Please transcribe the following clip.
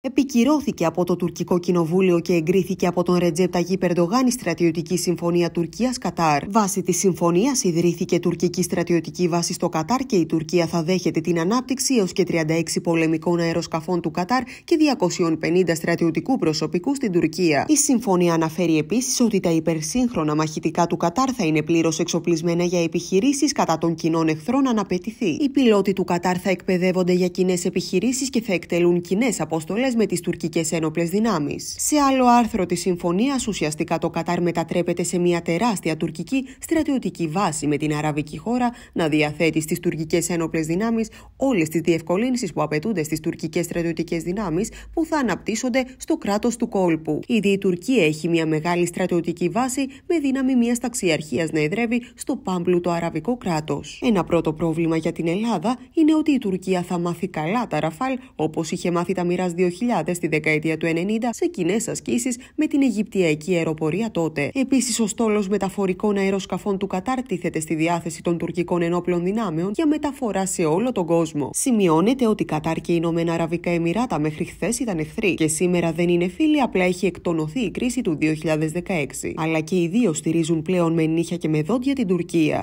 επικυρώθηκε από το τουρκικό κοινοβούλιο και εγκρίθηκε από τον Ρετζέπ Ταγί Περντογάν η στρατιωτική συμφωνία Τουρκία-Κατάρ. Βάσει της συμφωνίας ιδρύθηκε τουρκική στρατιωτική βάση στο Κατάρ και η Τουρκία θα δέχεται την ανάπτυξη έως και 36 πολεμικών αεροσκαφών του Κατάρ και 250 στρατιωτικού προσωπικού στην Τουρκία. Η συμφωνία αναφέρει επίσης ότι τα υπερσύγχρονα μαχητικά του Κατάρ θα είναι πλήρως εξοπλισμένα για επιχειρήσεις κατά των κοινών εχθρών απαιτηθεί. Οι πιλότοι του Κατάρ θα εκπαιδεύονται για κοινές επιχειρήσεις και θα εκτελούν κοινές αποστολές με τις τουρκικές ένοπλες δυνάμεις. Σε άλλο άρθρο της συμφωνίας, ουσιαστικά το Κατάρ μετατρέπεται σε μια τεράστια τουρκική στρατιωτική βάση με την αραβική χώρα να διαθέτει στις τουρκικές ένοπλες δυνάμεις όλες τις διευκολύνσεις που απαιτούνται στις τουρκικές στρατιωτικές δυνάμεις που θα αναπτύσσονται στο κράτος του κόλπου. Ήδη η Τουρκία έχει μια μεγάλη στρατιωτική βάση με δύναμη μιας ταξιαρχίας να εδρεύει στο το αραβικό κράτος. Ένα πρώτο πρόβλημα για την Ελλάδα είναι ότι η Τουρκία θα μάθει καλά τα Ραφάλ όπως είχε μάθει τα Μοιρά 2000 στη δεκαετία του 90 σε κοινέ ασκήσεις με την Αιγυπτιακή αεροπορία τότε. Επίσης, ο στόλος μεταφορικών αεροσκαφών του Κατάρ τίθεται στη διάθεση των τουρκικών ενόπλων δυνάμεων για μεταφορά σε όλο τον κόσμο. Σημειώνεται ότι Κατάρ και οι Ηνωμένα Αραβικά Εμμυράτα μέχρι χθες ήταν εχθροί και σήμερα δεν είναι φίλοι, απλά έχει εκτονωθεί η κρίση του 2016. Αλλά και οι δύο στηρίζουν πλέον με νύχια και με δόντια την Τουρκία.